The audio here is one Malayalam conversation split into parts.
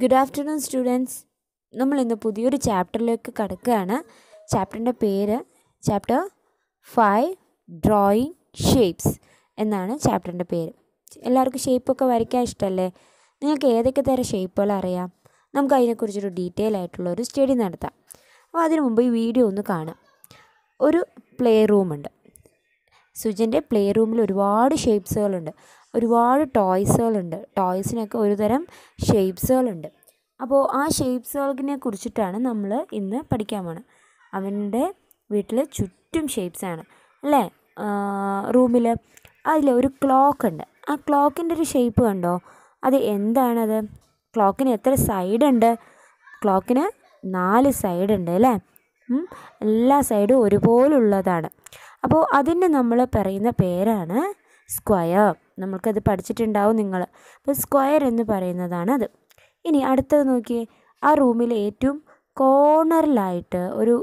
ഗുഡ് ആഫ്റ്റർനൂൺ സ്റ്റുഡൻസ് നമ്മൾ ഇന്ന് പുതിയൊരു ചാപ്റ്ററിലേക്ക് കടക്കുകയാണ് ചാപ്റ്ററിൻ്റെ പേര് ചാപ്റ്റർ ഫൈവ് ഡ്രോയിങ് ഷേപ്സ് എന്നാണ് ചാപ്റ്ററിൻ്റെ പേര് എല്ലാവർക്കും ഷേപ്പൊക്കെ വരയ്ക്കാൻ ഇഷ്ടമല്ലേ നിങ്ങൾക്ക് ഏതൊക്കെ തരം ഷേപ്പുകൾ അറിയാം നമുക്ക് അതിനെക്കുറിച്ചൊരു ഡീറ്റെയിൽ ആയിട്ടുള്ള ഒരു സ്റ്റഡി നടത്താം അപ്പോൾ അതിനു മുമ്പ് ഈ വീഡിയോ ഒന്ന് കാണാം ഒരു പ്ലേ റൂമുണ്ട് സുജൻ്റെ പ്ലേ റൂമിൽ ഒരുപാട് ഷേപ്സുകളുണ്ട് ഒരുപാട് ടോയ്സുകളുണ്ട് ടോയ്സിനൊക്കെ ഒരുതരം ഷേപ്സുകളുണ്ട് അപ്പോൾ ആ ഷേപ്സുകളിനെ കുറിച്ചിട്ടാണ് നമ്മൾ ഇന്ന് പഠിക്കാൻ പോണത് അവൻ്റെ വീട്ടിൽ ചുറ്റും ഷേപ്സാണ് അല്ലേ റൂമിൽ അതിൽ ഒരു ക്ലോക്ക് ഉണ്ട് ആ ക്ലോക്കിൻ്റെ ഒരു ഷേപ്പ് കണ്ടോ അത് എന്താണത് ക്ലോക്കിന് എത്ര സൈഡ് ഉണ്ട് ക്ലോക്കിന് നാല് സൈഡ് ഉണ്ട് അല്ലേ എല്ലാ സൈഡും ഒരുപോലുള്ളതാണ് അപ്പോൾ അതിന് നമ്മൾ പറയുന്ന പേരാണ് സ്ക്വയർ നമ്മൾക്കത് പഠിച്ചിട്ടുണ്ടാവും നിങ്ങൾ അപ്പോൾ സ്ക്വയർ എന്ന് പറയുന്നതാണ് അത് ഇനി അടുത്തത് നോക്കിയേ ആ റൂമിൽ ഏറ്റവും കോർണറിലായിട്ട് ഒരു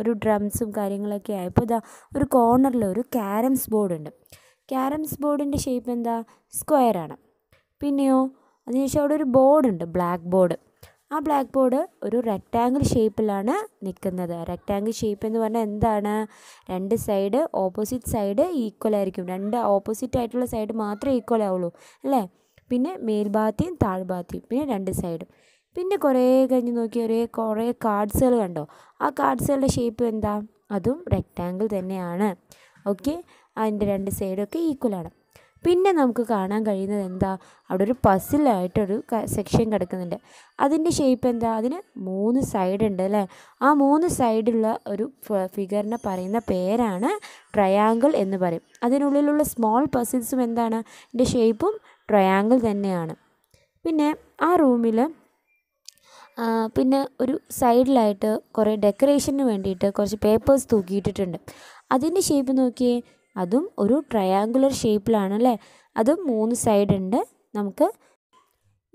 ഒരു ഡ്രംസും കാര്യങ്ങളൊക്കെ ആയപ്പോൾ ഇതാ ഒരു കോർണറിൽ ഒരു ക്യാരംസ് ബോർഡുണ്ട് ക്യാരംസ് ബോർഡിൻ്റെ ഷേപ്പ് എന്താ സ്ക്വയറാണ് പിന്നെയോ അതിനുശേഷം അവിടെ ഒരു ബോർഡുണ്ട് ബ്ലാക്ക് ബോർഡ് ആ ബ്ലാക്ക് ബോർഡ് ഒരു റെക്റ്റാങ്കിൾ ഷേപ്പിലാണ് നിൽക്കുന്നത് റെക്റ്റാങ്കിൾ ഷേപ്പ് എന്ന് പറഞ്ഞാൽ എന്താണ് രണ്ട് സൈഡ് ഓപ്പോസിറ്റ് സൈഡ് ഈക്വൽ ആയിരിക്കും രണ്ട് ഓപ്പോസിറ്റ് ആയിട്ടുള്ള സൈഡ് മാത്രമേ ഈക്വൽ ആവുള്ളൂ അല്ലേ പിന്നെ മേൽഭാഗത്തെയും താഴ്ഭാഗത്തെയും പിന്നെ രണ്ട് സൈഡും പിന്നെ കുറേ കഴിഞ്ഞ് നോക്കി ഒരേ കുറേ കാർഡ്സുകൾ കണ്ടോ ആ കാർഡ്സുകളുടെ ഷേപ്പ് എന്താ അതും റെക്റ്റാങ്കിൾ തന്നെയാണ് ഓക്കെ അതിൻ്റെ രണ്ട് സൈഡൊക്കെ ഈക്വലാണ് പിന്നെ നമുക്ക് കാണാൻ കഴിയുന്നത് എന്താ അവിടെ ഒരു പസിലായിട്ടൊരു സെക്ഷൻ കിടക്കുന്നുണ്ട് അതിൻ്റെ ഷേപ്പ് എന്താ അതിന് മൂന്ന് സൈഡ് ഉണ്ട് അല്ലേ ആ മൂന്ന് സൈഡുള്ള ഒരു ഫിഗറിനെ പറയുന്ന പേരാണ് ട്രയാങ്കിൾ എന്ന് പറയും അതിനുള്ളിലുള്ള സ്മോൾ പസിൽസും എന്താണ് അതിൻ്റെ ഷേപ്പും ട്രയാങ്കിൾ തന്നെയാണ് പിന്നെ ആ റൂമിൽ പിന്നെ ഒരു സൈഡിലായിട്ട് കുറേ ഡെക്കറേഷന് വേണ്ടിയിട്ട് കുറച്ച് പേപ്പേഴ്സ് തൂക്കിയിട്ടിട്ടുണ്ട് അതിൻ്റെ ഷേപ്പ് നോക്കിയേ അതും ഒരു ട്രയാങ്കുലർ ഷേപ്പിലാണ് അല്ലേ അതും മൂന്ന് സൈഡ് ഉണ്ട് നമുക്ക്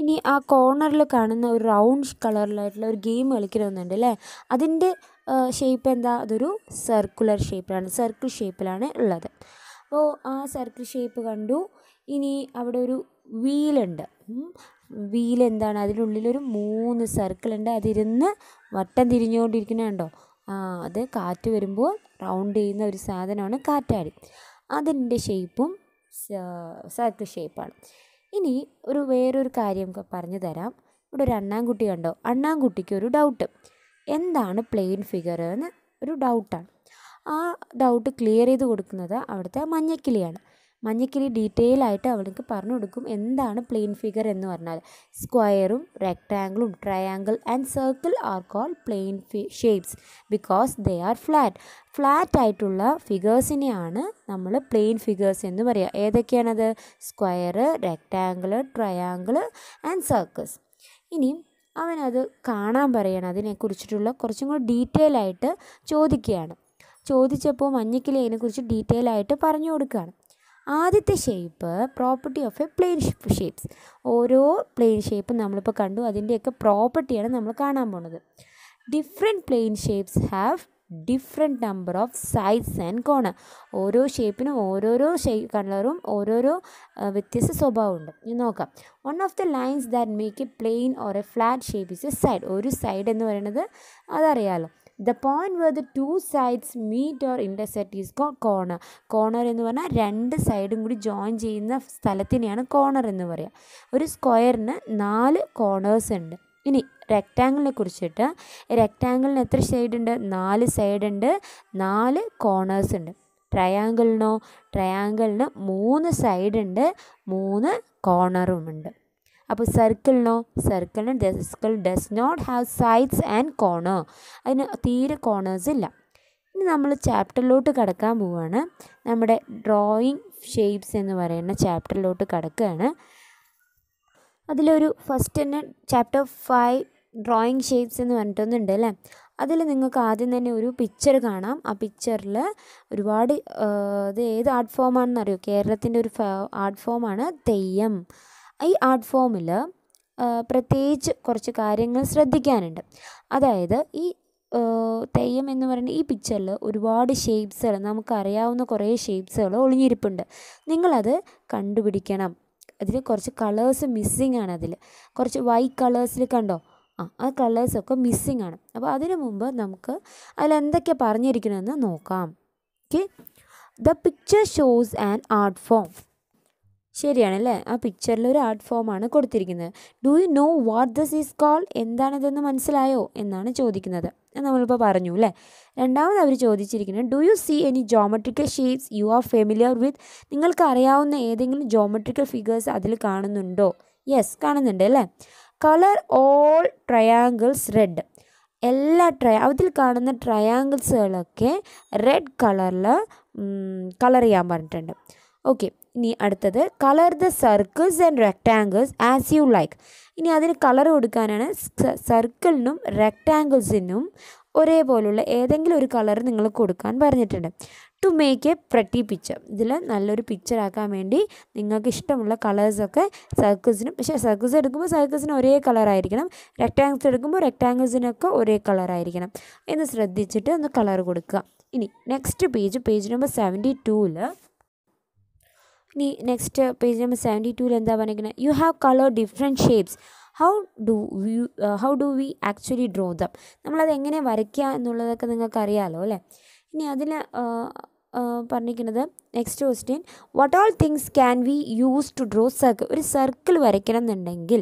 ഇനി ആ കോർണറിൽ കാണുന്ന ഒരു റൗണ്ട് കളറിലായിട്ടുള്ള ഒരു ഗെയിം കളിക്കണമെന്നുണ്ട് അല്ലേ അതിൻ്റെ ഷേപ്പ് എന്താ അതൊരു സർക്കുലർ ഷേപ്പിലാണ് സർക്കിൾ ഷേപ്പിലാണ് ഉള്ളത് അപ്പോൾ ആ സർക്കിൾ ഷേപ്പ് കണ്ടു ഇനി അവിടെ ഒരു വീലുണ്ട് വീൽ എന്താണ് അതിനുള്ളിലൊരു മൂന്ന് സർക്കിൾ ഉണ്ട് അതിരുന്ന് വട്ടം തിരിഞ്ഞുകൊണ്ടിരിക്കുന്നുണ്ടോ കണ്ടോ അത് കാറ്റ് വരുമ്പോൾ റൗണ്ട് ചെയ്യുന്ന ഒരു സാധനമാണ് കാറ്റാടി അതിൻ്റെ ഷേപ്പും സർക്കിൾ ഷേപ്പാണ് ഇനി ഒരു വേറൊരു കാര്യം പറഞ്ഞു തരാം ഇവിടെ ഒരു അണ്ണാൻകുട്ടി കണ്ടോ അണ്ണാൻകുട്ടിക്ക് ഒരു ഡൗട്ട് എന്താണ് പ്ലെയിൻ ഫിഗർ എന്ന് ഒരു ഡൗട്ടാണ് ആ ഡൗട്ട് ക്ലിയർ ചെയ്ത് കൊടുക്കുന്നത് അവിടുത്തെ മഞ്ഞക്കിളിയാണ് മഞ്ഞക്കിരി ഡീറ്റെയിൽ ആയിട്ട് അവൾക്ക് പറഞ്ഞു കൊടുക്കും എന്താണ് പ്ലെയിൻ ഫിഗർ എന്ന് പറഞ്ഞാൽ സ്ക്വയറും റെക്റ്റാങ്കിളും triangle and circle are call plane shapes because they are flat flat ആയിട്ടുള്ള ഫിഗേഴ്സിനെയാണ് നമ്മൾ പ്ലെയിൻ ഫിഗേഴ്സ് എന്ന് പറയുക ഏതൊക്കെയാണത് square rectangle triangle and circles ഇനിയും അവനത് കാണാൻ പറയണം അതിനെക്കുറിച്ചിട്ടുള്ള കുറച്ചും കൂടി ഡീറ്റെയിൽ ആയിട്ട് ചോദിക്കുകയാണ് ചോദിച്ചപ്പോൾ മഞ്ഞക്കിലെ അതിനെക്കുറിച്ച് ഡീറ്റെയിൽ ആയിട്ട് പറഞ്ഞു കൊടുക്കുകയാണ് ആദ്യത്തെ shape property of a plane shapes ഓരോ പ്ലെയിൻ ഷേപ്പ് നമ്മളിപ്പോൾ കണ്ടു അതിൻ്റെയൊക്കെ പ്രോപ്പർട്ടിയാണ് നമ്മൾ കാണാൻ പോണത് different plane shapes have different number of size and corner ഓരോ ഷേപ്പിനും ഓരോരോ ഷേ കളറും ഓരോരോ വ്യത്യസ്ത സ്വഭാവമുണ്ട് ഇനി നോക്കാം one of the lines that make a plane or a flat shape is a side ഒരു സൈഡ് എന്ന് പറയുന്നത് അതറിയാലോ the point where the two sides meet or intersect is co corner corner എന്ന് പറഞ്ഞാൽ രണ്ട് സൈഡും കൂടി ജോയിൻ ചെയ്യുന്ന സ്ഥലത്തിനെയാണ് കോർണർ എന്ന് പറയുക ഒരു സ്ക്വയറിന് നാല് കോർണേഴ്സ് ഉണ്ട് ഇനി റെക്റ്റാങ്കിളിനെ കുറിച്ചിട്ട് റെക്റ്റാങ്കിളിന് എത്ര സൈഡ് ഉണ്ട് നാല് സൈഡ് ഉണ്ട് നാല് കോർണേഴ്സ് ഉണ്ട് ട്രയാങ്കിളിനോ ട്രയാങ്കിളിന് മൂന്ന് സൈഡുണ്ട് മൂന്ന് കോർണറും ഉണ്ട് അപ്പോൾ സർക്കിളിനോ സർക്കിളിന് circle does not have sides and corner അതിന് തീരെ കോർണേഴ്സ് ഇല്ല ഇനി നമ്മൾ ചാപ്റ്ററിലോട്ട് കടക്കാൻ പോവുകയാണ് നമ്മുടെ ഡ്രോയിങ് ഷേപ്സ് എന്ന് പറയുന്ന ചാപ്റ്ററിലോട്ട് കടക്കുകയാണ് അതിലൊരു ഫസ്റ്റ് തന്നെ ചാപ്റ്റർ ഫൈവ് ഡ്രോയിങ് ഷേപ്സ് എന്ന് പറഞ്ഞിട്ടൊന്നുണ്ട് അല്ലേ അതിൽ നിങ്ങൾക്ക് ആദ്യം തന്നെ ഒരു പിക്ചർ കാണാം ആ പിക്ചറിൽ ഒരുപാട് ഇത് ഏത് ആർട്ട് ഫോമാണെന്നറിയോ കേരളത്തിൻ്റെ ഒരു ആർട്ട് ഫോമാണ് തെയ്യം ഈ ആർട്ട് ഫോമിൽ പ്രത്യേകിച്ച് കുറച്ച് കാര്യങ്ങൾ ശ്രദ്ധിക്കാനുണ്ട് അതായത് ഈ തെയ്യം എന്ന് പറയുന്ന ഈ പിക്ചറിൽ ഒരുപാട് ഷേപ്സുകൾ നമുക്കറിയാവുന്ന കുറേ ഷേപ്സുകൾ ഒളിഞ്ഞിരിപ്പുണ്ട് നിങ്ങളത് കണ്ടുപിടിക്കണം അതിൽ കുറച്ച് കളേഴ്സ് മിസ്സിങ് ആണ് അതിൽ കുറച്ച് വൈറ്റ് കളേഴ്സിൽ കണ്ടോ ആ ആ കളേഴ്സൊക്കെ മിസ്സിങ് ആണ് അപ്പോൾ അതിനു മുമ്പ് നമുക്ക് അതിലെന്തൊക്കെ പറഞ്ഞിരിക്കണമെന്ന് നോക്കാം okay the picture shows an art form ശരിയാണല്ലേ ആ പിക്ചറിൽ ഒരു ആർട്ട് ഫോമാണ് കൊടുത്തിരിക്കുന്നത് do you know what this is call എന്താണിതെന്ന് മനസ്സിലായോ എന്നാണ് ചോദിക്കുന്നത് നമ്മളിപ്പോൾ പറഞ്ഞു അല്ലേ രണ്ടാമത് അവർ ചോദിച്ചിരിക്കുന്നത് do you see any geometrical shapes you are familiar with നിങ്ങൾക്ക് അറിയാവുന്ന ഏതെങ്കിലും ജോമെട്രിക്കൽ ഫിഗേഴ്സ് അതിൽ കാണുന്നുണ്ടോ യെസ് കാണുന്നുണ്ട് അല്ലേ കളർ ഓൾ ട്രയാങ്കിൾസ് റെഡ് എല്ലാ ട്രയ അതിൽ കാണുന്ന ട്രയാങ്കിൾസുകളൊക്കെ റെഡ് കളറിൽ കളർ ചെയ്യാൻ പറഞ്ഞിട്ടുണ്ട് ഓക്കെ ഇനി അടുത്തത് colour the circles and rectangles as you like ഇനി അതിന് കളർ കൊടുക്കാനാണ് സർക്കിളിനും റെക്റ്റാങ്കിൾസിനും ഒരേപോലുള്ള ഏതെങ്കിലും ഒരു കളർ നിങ്ങൾ കൊടുക്കാൻ പറഞ്ഞിട്ടുണ്ട് to make a pretty picture ഇതിൽ നല്ലൊരു പിക്ചർ ആക്കാൻ വേണ്ടി നിങ്ങൾക്ക് ഇഷ്ടമുള്ള കളേഴ്സൊക്കെ സർക്കിൾസിനും പക്ഷേ സർക്കിൾസ് എടുക്കുമ്പോൾ സർക്കിൾസിന് ഒരേ കളറായിരിക്കണം റെക്റ്റാങ്കിൾസ് എടുക്കുമ്പോൾ റെക്റ്റാങ്കിൾസിനൊക്കെ ഒരേ കളറായിരിക്കണം എന്ന് ശ്രദ്ധിച്ചിട്ട് ഒന്ന് കളർ കൊടുക്കുക ഇനി next page page number seventy ടൂവിൽ ഇനി നെക്സ്റ്റ് പേജ് നമ്പർ സെവൻറ്റി ടുവിൽ എന്താ പറഞ്ഞിരിക്കുന്നത് you have colour different shapes how do you how do we actually draw them നമ്മളത് എങ്ങനെ വരയ്ക്കുക എന്നുള്ളതൊക്കെ നിങ്ങൾക്ക് അറിയാമല്ലോ അല്ലേ ഇനി അതിൽ പറഞ്ഞിരിക്കുന്നത് next question what all things can we use to draw circle ഒരു സർക്കിൾ വരയ്ക്കണം എന്നുണ്ടെങ്കിൽ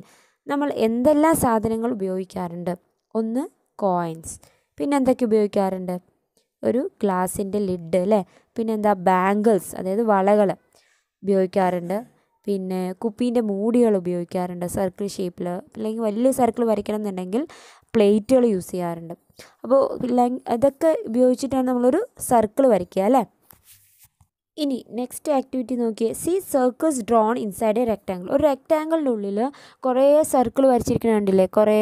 നമ്മൾ എന്തെല്ലാം സാധനങ്ങൾ ഉപയോഗിക്കാറുണ്ട് ഒന്ന് കോയിൻസ് പിന്നെ എന്തൊക്കെ ഉപയോഗിക്കാറുണ്ട് ഒരു ഗ്ലാസിൻ്റെ ലിഡ് അല്ലേ പിന്നെന്താ ബാങ്കിൾസ് അതായത് വളകൾ ഉപയോഗിക്കാറുണ്ട് പിന്നെ കുപ്പീൻ്റെ മൂടികൾ ഉപയോഗിക്കാറുണ്ട് സർക്കിൾ ഷേപ്പിൽ അല്ലെങ്കിൽ വലിയ സർക്കിൾ വരയ്ക്കണം എന്നുണ്ടെങ്കിൽ പ്ലേറ്റുകൾ യൂസ് ചെയ്യാറുണ്ട് അപ്പോൾ ഇതൊക്കെ ഉപയോഗിച്ചിട്ടാണ് നമ്മളൊരു സർക്കിൾ വരയ്ക്കുക അല്ലേ ഇനി നെക്സ്റ്റ് ആക്ടിവിറ്റി നോക്കിയേ see circles drawn inside a rectangle ഒരു ഉള്ളിൽ കുറേ സർക്കിൾ വരച്ചിരിക്കുന്ന കണ്ടില്ലേ കുറേ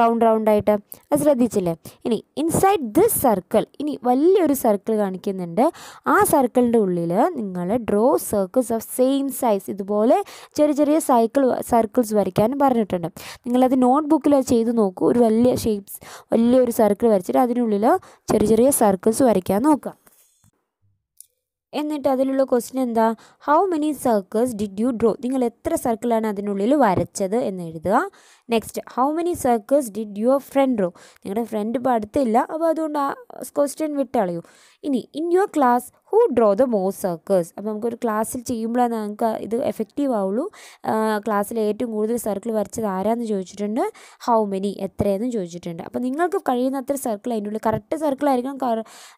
റൗണ്ട് റൗണ്ട് ആയിട്ട് അത് ശ്രദ്ധിച്ചില്ലേ ഇനി ഇൻസൈഡ് ദിസ് സർക്കിൾ ഇനി വലിയൊരു സർക്കിൾ കാണിക്കുന്നുണ്ട് ആ സർക്കിളിൻ്റെ ഉള്ളിൽ നിങ്ങൾ draw circles of same size ഇതുപോലെ ചെറിയ ചെറിയ സൈക്കിൾ സർക്കിൾസ് വരയ്ക്കാനും പറഞ്ഞിട്ടുണ്ട് നിങ്ങളത് നോട്ട്ബുക്കിൽ അത് ചെയ്ത് നോക്കൂ ഒരു വലിയ ഷേപ്സ് വലിയൊരു സർക്കിൾ വരച്ചിട്ട് അതിനുള്ളിൽ ചെറിയ ചെറിയ സർക്കിൾസ് വരയ്ക്കാൻ നോക്കുക എന്നിട്ട് അതിലുള്ള ക്വസ്റ്റ്യൻ എന്താ how many circles did you draw നിങ്ങൾ എത്ര സർക്കിളാണ് അതിനുള്ളിൽ വരച്ചത് എന്ന് എഴുതുക next how many circles did your friend draw നിങ്ങളുടെ ഫ്രണ്ട് ഇപ്പോൾ അടുത്തില്ല അപ്പോൾ അതുകൊണ്ട് ആ ക്വസ്റ്റ്യൻ വിട്ടളയൂ ഇനി in your class who draw the more circles അപ്പോൾ നമുക്കൊരു ക്ലാസ്സിൽ ചെയ്യുമ്പോഴാണ് നമുക്ക് ഇത് എഫക്റ്റീവ് ആവുള്ളൂ ക്ലാസ്സിൽ ഏറ്റവും കൂടുതൽ സർക്കിൾ വരച്ചത് ആരാന്ന് ചോദിച്ചിട്ടുണ്ട് ഹൗ മെനി എത്രയെന്ന് ചോദിച്ചിട്ടുണ്ട് അപ്പോൾ നിങ്ങൾക്ക് കഴിയുന്ന അത്ര സർക്കിൾ അതിൻ്റെ ഉള്ളിൽ കറക്റ്റ് സർക്കിൾ ആയിരിക്കണം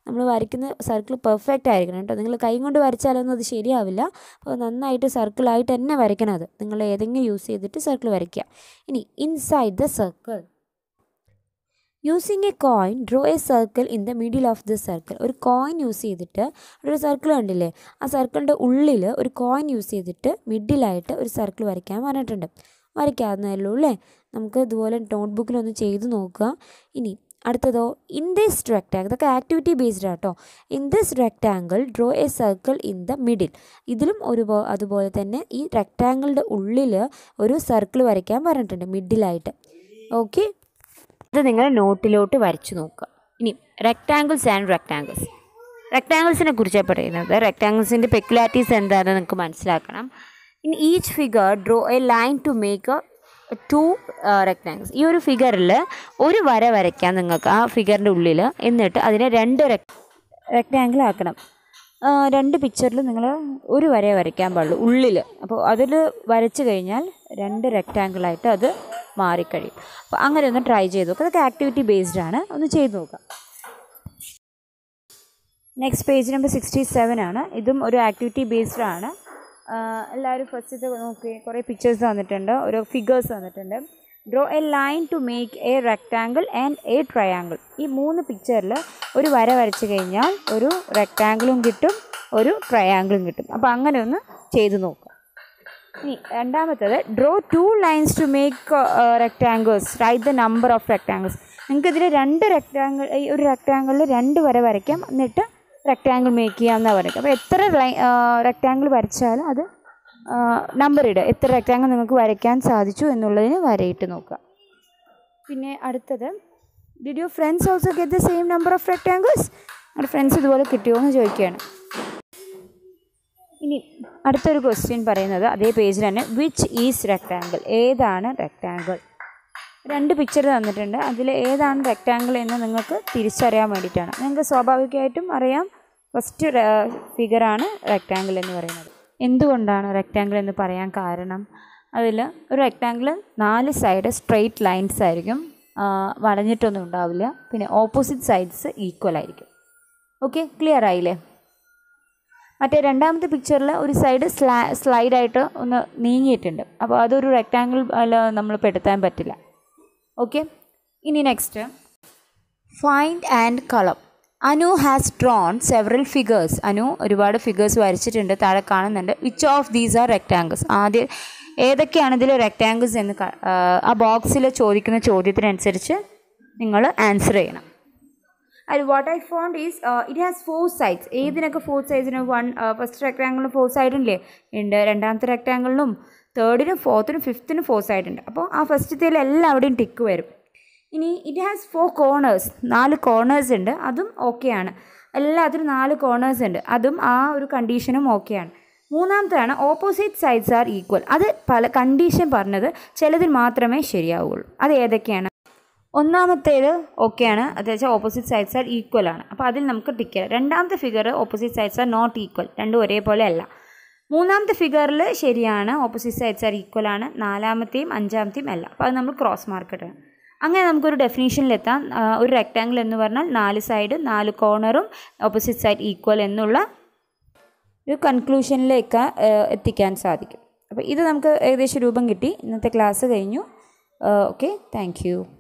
നമ്മൾ വരയ്ക്കുന്ന സർക്കിൾ പെർഫെക്റ്റ് ആയിരിക്കണം കേട്ടോ നിങ്ങൾ കൈ കൊണ്ട് വരച്ചാലൊന്നും അത് ശരിയാവില്ല അപ്പോൾ നന്നായിട്ട് സർക്കിളായിട്ട് തന്നെ വരയ്ക്കണം അത് നിങ്ങൾ ഏതെങ്കിലും യൂസ് ചെയ്തിട്ട് സർക്കിൾ വരയ്ക്കുക ഇനി inside the circle using a coin draw a circle in the middle of the circle ഒരു കോയിൻ യൂസ് ചെയ്തിട്ട് ഒരു സർക്കിൾ കണ്ടില്ലേ ആ സർക്കിളിൻ്റെ ഉള്ളിൽ ഒരു കോയിൻ യൂസ് ചെയ്തിട്ട് മിഡിലായിട്ട് ഒരു സർക്കിൾ വരയ്ക്കാൻ പറഞ്ഞിട്ടുണ്ട് വരയ്ക്കാവുന്നതല്ലോ അല്ലേ നമുക്ക് ഇതുപോലെ നോട്ട്ബുക്കിലൊന്ന് ചെയ്ത് നോക്കുക ഇനി അടുത്തതോ ഇൻ ദിസ് റെക്ടാങ്കിൾ ഇതൊക്കെ ആക്ടിവിറ്റി ബേസ്ഡ് ആട്ടോ in this rectangle draw a circle in the middle ഇതിലും ഒരു അതുപോലെ തന്നെ ഈ റെക്റ്റാങ്കിളുടെ ഉള്ളിൽ ഒരു സർക്കിൾ വരയ്ക്കാൻ പറഞ്ഞിട്ടുണ്ട് മിഡിലായിട്ട് ഓക്കെ ഇത് നിങ്ങൾ നോട്ടിലോട്ട് വരച്ചു നോക്കുക ഇനി റെക്റ്റാങ്കിൾസ് ആൻഡ് റെക്റ്റാങ്കിൾസ് റെക്റ്റാങ്കിൾസിനെ കുറിച്ചാണ് പറയുന്നത് റെക്റ്റാങ്കിൾസിൻ്റെ പെക്കുലാരിറ്റീസ് എന്താണെന്ന് നിങ്ങൾക്ക് മനസ്സിലാക്കണം in each figure draw a line to make two rectangles ഈ ഒരു ഫിഗറിൽ ഒരു വര വരയ്ക്കാം നിങ്ങൾക്ക് ആ ഫിഗറിൻ്റെ ഉള്ളിൽ എന്നിട്ട് അതിനെ രണ്ട് റെക്റ്റാങ്കിൾ ആക്കണം രണ്ട് പിക്ചറിൽ നിങ്ങൾ ഒരു വരയെ വരയ്ക്കാൻ പാടുള്ളൂ ഉള്ളിൽ അപ്പോൾ അതിൽ വരച്ചു കഴിഞ്ഞാൽ രണ്ട് റെക്റ്റാങ്കിളായിട്ട് അത് മാറിക്കഴിയും അപ്പോൾ അങ്ങനെ ഒന്ന് ട്രൈ ചെയ്ത് നോക്കുക അതൊക്കെ ആക്ടിവിറ്റി ബേസ്ഡ് ആണ് ഒന്ന് ചെയ്ത് നോക്കുക next page number sixty seven ആണ് ഇതും ഒരു ആക്ടിവിറ്റി ബേസ്ഡ് ആണ് എല്ലാവരും ഫസ്റ്റ് നോക്കി കുറേ പിക്ചേഴ്സ് തന്നിട്ടുണ്ട് ഓരോ ഫിഗേഴ്സ് തന്നിട്ടുണ്ട് draw a line to make a rectangle and a triangle ഈ മൂന്ന് പിക്ചറിൽ ഒരു വര വരച്ചു കഴിഞ്ഞാൽ ഒരു റെക്റ്റാങ്കിളും കിട്ടും ഒരു ട്രയാങ്കിളും കിട്ടും അപ്പോൾ അങ്ങനെ ഒന്ന് ചെയ്ത് നോക്കുക ഇനി രണ്ടാമത്തത് draw two lines to make rectangles write the number of rectangles നിങ്ങൾക്കിതിൽ രണ്ട് റെക്റ്റാങ്കിൾ ഒരു റെക്റ്റാങ്കിളിൽ രണ്ട് വര വരയ്ക്കാം എന്നിട്ട് റെക്റ്റാങ്കിൾ മേക്ക് ചെയ്യാമെന്നാണ് പറയുന്നത് അപ്പോൾ എത്ര ലൈ റെക്റ്റാങ്കിൾ uh, വരച്ചാലും അത് നമ്പർ uh, ഇടുക എത്ര റെക്റ്റാങ്കിൾ നിങ്ങൾക്ക് വരയ്ക്കാൻ സാധിച്ചു എന്നുള്ളതിന് വരയിട്ട് നോക്കുക പിന്നെ അടുത്തത് did you friends also get the same number of rectangles നിങ്ങളുടെ ഫ്രണ്ട്സ് ഇതുപോലെ കിട്ടിയോ എന്ന് ചോദിക്കുകയാണ് ഇനി അടുത്തൊരു ക്വസ്റ്റ്യൻ പറയുന്നത് അതേ പേജിൽ തന്നെ വിച്ച് ഈസ് റെക്റ്റാങ്കിൾ ഏതാണ് റെക്റ്റാങ്കിൾ രണ്ട് പിക്ചർ തന്നിട്ടുണ്ട് അതിൽ ഏതാണ് റെക്റ്റാങ്കിൾ എന്ന് നിങ്ങൾക്ക് തിരിച്ചറിയാൻ വേണ്ടിയിട്ടാണ് നിങ്ങൾക്ക് സ്വാഭാവികമായിട്ടും അറിയാം ഫസ്റ്റ് ഫിഗറാണ് റെക്റ്റാങ്കിൾ എന്ന് പറയുന്നത് എന്തുകൊണ്ടാണ് റെക്റ്റാങ്കിൾ എന്ന് പറയാൻ കാരണം അതിൽ ഒരു റെക്റ്റാങ്കിൾ നാല് സൈഡ് സ്ട്രെയിറ്റ് ലൈൻസ് ആയിരിക്കും വളഞ്ഞിട്ടൊന്നും ഉണ്ടാവില്ല പിന്നെ ഓപ്പോസിറ്റ് സൈഡ്സ് ഈക്വൽ ആയിരിക്കും ഓക്കെ ക്ലിയർ ആയില്ലേ മറ്റേ രണ്ടാമത്തെ പിക്ചറിൽ ഒരു സൈഡ് സ്ലാ സ്ലൈഡായിട്ട് ഒന്ന് നീങ്ങിയിട്ടുണ്ട് അപ്പോൾ അതൊരു റെക്റ്റാങ്കിൾ അല്ല നമ്മൾ പെടുത്താൻ പറ്റില്ല ഓക്കെ ഇനി next find and colour Anu has drawn several figures Anu ഒരുപാട് ഫിഗേഴ്സ് വരച്ചിട്ടുണ്ട് താഴെ കാണുന്നുണ്ട് which of these are rectangles ആദ്യം ഏതൊക്കെയാണ് ഇതിൽ റെക്റ്റാങ്കിൾസ് എന്ന് ആ ബോക്സിൽ ചോദിക്കുന്ന ചോദ്യത്തിനനുസരിച്ച് നിങ്ങൾ ആൻസർ ചെയ്യണം അതിൽ what I found is it has four sides ഏതിനൊക്കെ ഫോർ സൈഡ്സിന് വൺ ഫസ്റ്റ് റെക്ടാങ്കിളിന് ഫോർ സൈഡ് ഇല്ലേ ഉണ്ട് രണ്ടാമത്തെ റെക്ടാങ്കിളിനും തേർഡിനും ഫോർത്തിനും ഫിഫ്ത്തിനും ഫോർ സൈഡ് ഉണ്ട് അപ്പോൾ ആ ഫസ്റ്റത്തേൽ എല്ലാവിടെയും ടിക്ക് വരും ഇനി ഇറ്റ് ഹാസ് ഫോർ കോർണേഴ്സ് നാല് കോർണേഴ്സ് ഉണ്ട് അതും ഓക്കെയാണ് എല്ലാത്തിനും നാല് കോർണേഴ്സ് ഉണ്ട് അതും ആ ഒരു കണ്ടീഷനും ഓക്കെയാണ് മൂന്നാമത്തേതാണ് ഓപ്പോസിറ്റ് സൈഡ്സ് ആർ ഈക്വൽ അത് പല കണ്ടീഷൻ പറഞ്ഞത് ചിലതിൽ മാത്രമേ ശരിയാവുകയുള്ളൂ അത് ഏതൊക്കെയാണ് ഒന്നാമത്തേത് ഓക്കെയാണ് അതായത് ഓപ്പോസിറ്റ് സൈഡ്സ് ആർ ഈക്വൽ ആണ് അപ്പോൾ അതിൽ നമുക്ക് ടിക്ക് ചെയ്യാം രണ്ടാമത്തെ figure opposite sides are not equal രണ്ടും ഒരേപോലെ അല്ല മൂന്നാമത്തെ ഫിഗറിൽ ശരിയാണ് ഓപ്പോസിറ്റ് സൈഡ്സ് ആർ ഈക്വൽ ആണ് നാലാമത്തെയും അഞ്ചാമത്തെയും അല്ല അപ്പോൾ അത് നമ്മൾ ക്രോസ് മാർക്കറ്റ് ആണ് അങ്ങനെ നമുക്കൊരു ഡെഫിനേഷനിലെത്താം ഒരു റെക്റ്റാങ്കിൾ എന്ന് പറഞ്ഞാൽ നാല് സൈഡ് നാല് കോർണറും ഓപ്പോസിറ്റ് സൈഡ് ഈക്വൽ എന്നുള്ള ഒരു കൺക്ലൂഷനിലേക്ക് എത്തിക്കാൻ സാധിക്കും അപ്പോൾ ഇത് നമുക്ക് ഏകദേശം രൂപം കിട്ടി ഇന്നത്തെ ക്ലാസ് കഴിഞ്ഞു ഓക്കെ താങ്ക്